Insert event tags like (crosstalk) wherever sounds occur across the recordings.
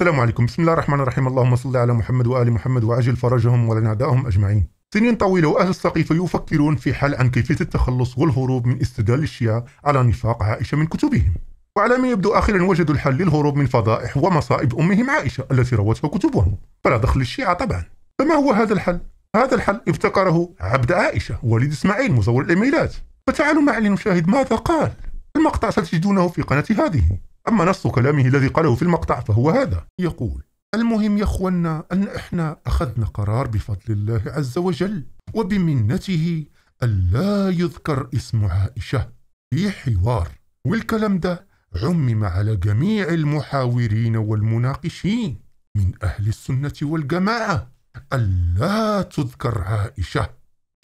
السلام عليكم بسم الله الرحمن الرحيم اللهم صل على محمد وآل محمد وعجل فرجهم ولنعدائهم أجمعين سنين طويلة وأهل السقيفة يفكرون في حل عن كيفية التخلص والهروب من استدلال الشيعة على نفاق عائشة من كتبهم وعلى ما يبدو أخيرا وجدوا الحل للهروب من فضائح ومصائب أمهم عائشة التي روتها كتبهم فلا دخل الشيعة طبعا فما هو هذا الحل؟ هذا الحل ابتكره عبد عائشة والد إسماعيل مزور الإيميلات فتعالوا معي لنشاهد ماذا قال المقطع ستجدونه في قناتي هذه أما نص كلامه الذي قاله في المقطع فهو هذا يقول المهم يا أخوانا أن إحنا أخذنا قرار بفضل الله عز وجل وبمنته ألا يذكر اسم عائشة في حوار والكلام ده عمم على جميع المحاورين والمناقشين من أهل السنة والجماعة ألا تذكر عائشة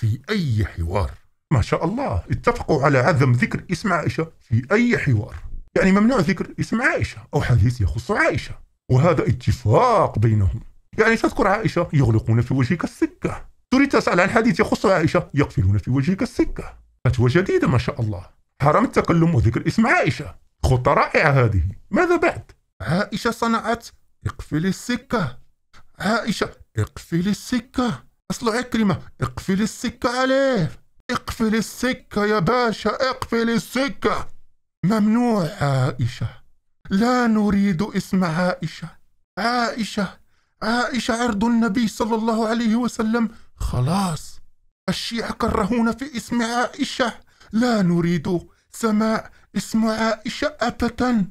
في أي حوار ما شاء الله اتفقوا على عدم ذكر اسم عائشة في أي حوار يعني ممنوع ذكر اسم عائشة أو حديث يخص عائشة وهذا اتفاق بينهم يعني تذكر عائشة يغلقون في وجهك السكة تريد تسأل عن حديث يخص عائشة يقفلون في وجهك السكة فتوى جديدة ما شاء الله حرام التكلم وذكر اسم عائشة خطة رائعة هذه ماذا بعد؟ عائشة صنعت اقفل السكة عائشة اقفل السكة أصل عكرمة اقفل السكة عليه اقفل السكة يا باشا اقفل السكة ممنوع عائشة لا نريد اسم عائشة عائشة عائشة عرض النبي صلى الله عليه وسلم خلاص الشيعة كرهونا في اسم عائشة لا نريد سماع اسم عائشة أبدا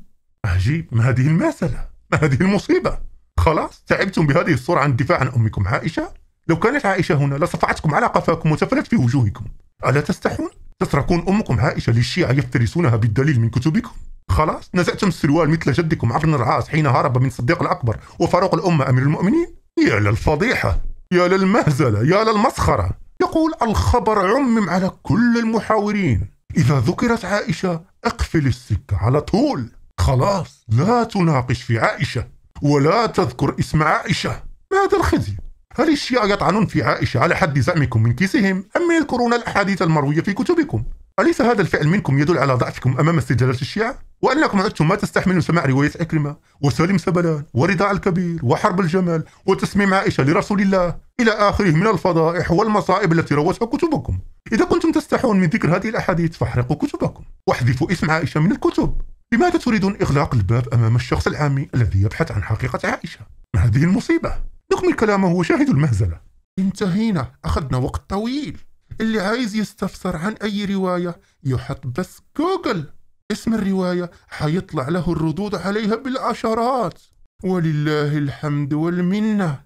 عجيب ما هذه المسألة ما هذه المصيبة خلاص تعبتم بهذه الصورة عن الدفاع عن أمكم عائشة لو كانت عائشة هنا لصفعتكم على قفاكم وتفلت في وجوهكم ألا تستحون تتركون أمكم عائشة للشيعة يفترسونها بالدليل من كتبكم خلاص نزعتم السروال مثل جدكم عبد العاص حين هرب من صديق الأكبر وفاروق الأمة أمير المؤمنين يا للفضيحة يا للمهزلة يا للمسخرة يقول الخبر عمم على كل المحاورين إذا ذكرت عائشة أقفل السكة على طول خلاص لا تناقش في عائشة ولا تذكر اسم عائشة هذا الخزي هل الشيعة يطعنون في عائشة على حد زعمكم من كيسهم أم يذكرون الأحاديث المروية في كتبكم؟ أليس هذا الفعل منكم يدل على ضعفكم أمام استدلالات الشيعة؟ وأنكم عدتم ما تستحملون سماع رواية عكرمة وسليم سبلان ورضاع الكبير وحرب الجمل وتسميم عائشة لرسول الله إلى آخره من الفضائح والمصائب التي روتها كتبكم إذا كنتم تستحون من ذكر هذه الأحاديث فاحرقوا كتبكم واحذفوا اسم عائشة من الكتب لماذا تريدون إغلاق الباب أمام الشخص العامي الذي يبحث عن حقيقة عائشة؟ هذه المصيبة يكمل كلامه شاهد المهزلة انتهينا أخذنا وقت طويل اللي عايز يستفسر عن أي رواية يحط بس جوجل اسم الرواية حيطلع له الردود عليها بالعشرات ولله الحمد والمنة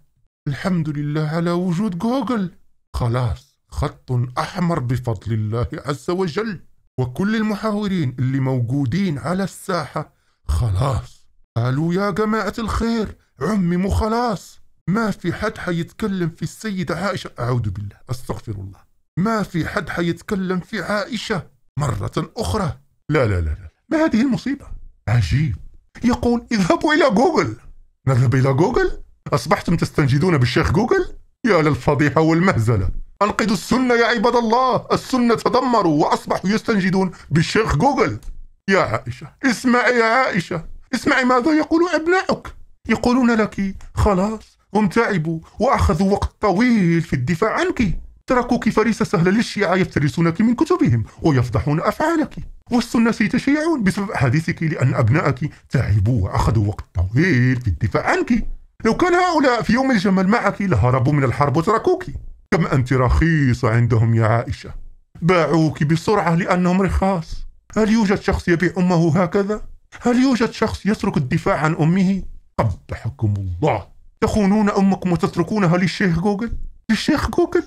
الحمد لله على وجود جوجل خلاص خط أحمر بفضل الله عز وجل وكل المحاورين اللي موجودين على الساحة خلاص قالوا يا جماعة الخير عمموا خلاص ما في حد حيتكلم في السيدة عائشة أعوذ بالله أستغفر الله ما في حد حيتكلم في عائشة مرة أخرى لا لا لا, لا. ما هذه المصيبة عجيب يقول اذهبوا إلى جوجل نذهب إلى جوجل أصبحتم تستنجدون بالشيخ جوجل يا للفضيحة والمهزلة أنقذوا السنة يا عباد الله السنة تدمروا وأصبحوا يستنجدون بالشيخ جوجل يا عائشة اسمعي يا عائشة اسمعي ماذا يقول أبنائك يقولون لك خلاص هم تعبوا وأخذوا وقت طويل في الدفاع عنك تركوك فريسة سهلة للشيعة يفترسونك من كتبهم ويفضحون أفعالك والسنة سيتشيعون بسبب حديثك لأن أبنائك تعبوا وأخذوا وقت طويل في الدفاع عنك لو كان هؤلاء في يوم الجمل معك لهربوا من الحرب وتركوك كم أنت رخيصة عندهم يا عائشة باعوك بسرعة لأنهم رخاص هل يوجد شخص يبيع أمه هكذا؟ هل يوجد شخص يترك الدفاع عن أمه؟ قبحكم الله تخونون أمكم وتتركونها للشيخ جوجل للشيخ جوجل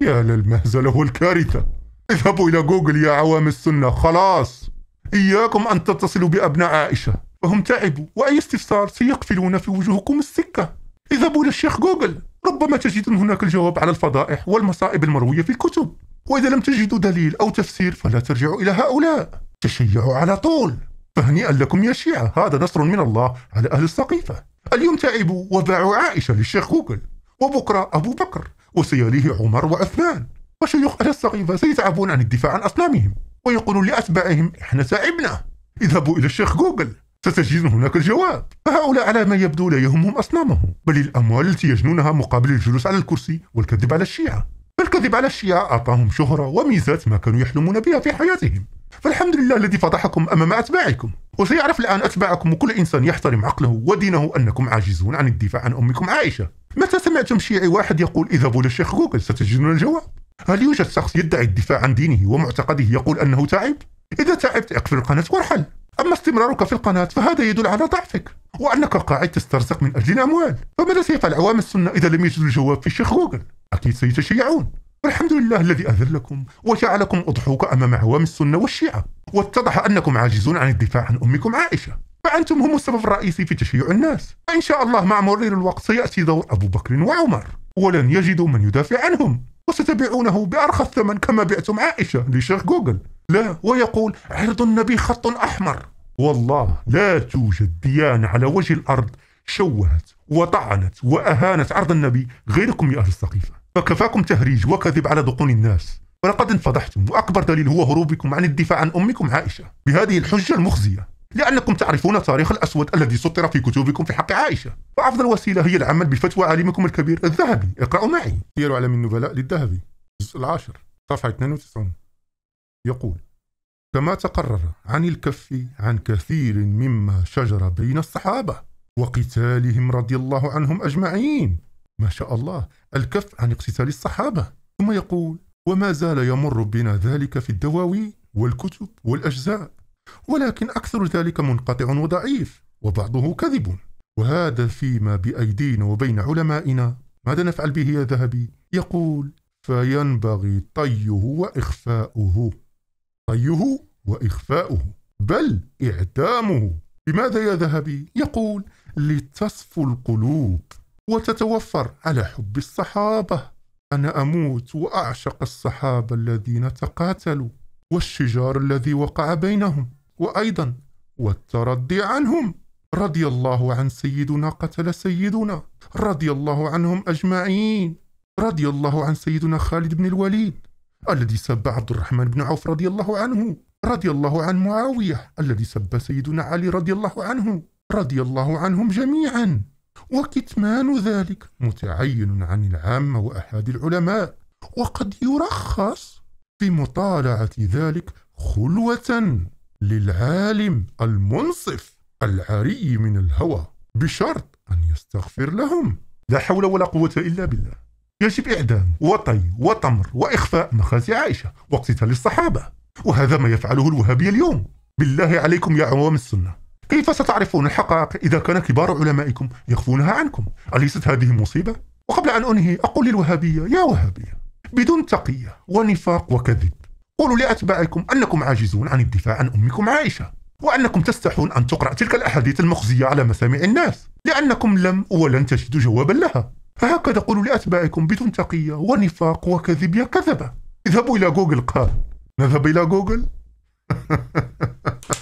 يا للمهزلة والكارثة اذهبوا إلى جوجل يا عوام السنة خلاص إياكم أن تتصلوا بأبناء عائشة فهم تعبوا وأي استفسار سيقفلون في وجوهكم السكة اذهبوا إلى الشيخ جوجل ربما تجدون هناك الجواب على الفضائح والمصائب المروية في الكتب وإذا لم تجدوا دليل أو تفسير فلا ترجعوا إلى هؤلاء تشيعوا على طول فهنيئا لكم يا شيعة هذا نصر من الله على أهل السقيفة اليوم تعبوا وباعوا عائشة للشيخ جوجل وبكرة أبو بكر وسيليه عمر وعثمان وشيوخ أهل السقيفة سيتعبون عن الدفاع عن أصنامهم ويقولون لأتباعهم إحنا تعبنا اذهبوا إلى الشيخ جوجل ستجدون هناك الجواب فهؤلاء على ما يبدو لا يهمهم أصنامهم بل الأموال التي يجنونها مقابل الجلوس على الكرسي والكذب على الشيعة فالكذب على الشيعة أعطاهم شهرة وميزات ما كانوا يحلمون بها في حياتهم فالحمد لله الذي فضحكم أمام أتباعكم وسيعرف الآن أتباعكم وكل إنسان يحترم عقله ودينه أنكم عاجزون عن الدفاع عن أمكم عائشة متى سمعتم شيعي واحد يقول اذهبوا للشيخ جوجل ستجدون الجواب هل يوجد شخص يدعي الدفاع عن دينه ومعتقده يقول أنه تعب؟ إذا تعبت اقفل القناة وارحل أما استمرارك في القناة فهذا يدل على ضعفك وأنك قاعد تسترزق من أجل الأموال فماذا سيفعل عوام السنة إذا لم يجدوا الجواب في الشيخ جوجل؟ أكيد سيتشيعون الحمد لله الذي أذلكم وجعلكم أضحوك أمام عوام السنة والشيعة واتضح أنكم عاجزون عن الدفاع عن أمكم عائشة فأنتم هم السبب الرئيسي في تشيع الناس فإن شاء الله مع مرور الوقت سيأتي دور أبو بكر وعمر ولن يجدوا من يدافع عنهم وستبيعونه بأرخص ثمن كما بعتم عائشة لشيخ جوجل لا ويقول عرض النبي خط أحمر والله لا توجد ديانة على وجه الأرض شوهت وطعنت وأهانت عرض النبي غيركم يا أهل السقيفة فكفاكم تهريج وكذب على ذقون الناس ولقد انفضحتم وأكبر دليل هو هروبكم عن الدفاع عن أمكم عائشة بهذه الحجة المخزية لأنكم تعرفون تاريخ الأسود الذي سطر في كتبكم في حق عائشة وأفضل وسيلة هي العمل بفتوى عالمكم الكبير الذهبي اقرأوا معي سير علم النبلاء للذهبي الجزء العاشر صفحة 92 يقول كما تقرر عن الكف عن كثير مما شجر بين الصحابة وقتالهم رضي الله عنهم أجمعين ما شاء الله الكف عن اقتتال الصحابة ثم يقول وما زال يمر بنا ذلك في الدواوين والكتب والأجزاء ولكن أكثر ذلك منقطع وضعيف وبعضه كذب وهذا فيما بأيدينا وبين علمائنا ماذا نفعل به يا ذهبي؟ يقول فينبغي طيه وإخفاؤه طيه وإخفاؤه بل إعدامه لماذا يا ذهبي؟ يقول لتصفو القلوب وتتوفر على حب الصحابة أنا أموت وأعشق الصحابة الذين تقاتلوا والشجار الذي وقع بينهم وأيضا والتردي عنهم رضي الله عن سيدنا قتل سيدنا رضي الله عنهم أجمعين رضي الله عن سيدنا خالد بن الوليد الذي سب عبد الرحمن بن عوف رضي الله عنه رضي الله عن معاوية الذي سب سيدنا علي رضي الله عنه رضي الله عنهم جميعا وكتمان ذلك متعين عن العامة وأحد العلماء وقد يرخص في مطالعة ذلك خلوة للعالم المنصف العري من الهوى بشرط أن يستغفر لهم لا حول ولا قوة إلا بالله يجب إعدام وطي وطمر وإخفاء مخازي عائشة وقتها للصحابة وهذا ما يفعله الوهابية اليوم بالله عليكم يا عوام السنة كيف ستعرفون الحقائق إذا كان كبار علمائكم يخفونها عنكم أليست هذه مصيبة؟ وقبل أن أنهي أقول للوهابية يا وهابية بدون تقية ونفاق وكذب قولوا لأتباعكم أنكم عاجزون عن الدفاع عن أمكم عائشة وأنكم تستحون أن تقرأ تلك الأحاديث المخزية على مسامع الناس لأنكم لم ولن تجدوا جوابا لها هكذا قولوا لأتباعكم بدون تقية ونفاق وكذب يا كذبة اذهبوا إلى جوجل قال نذهب إلى جوجل (laughs)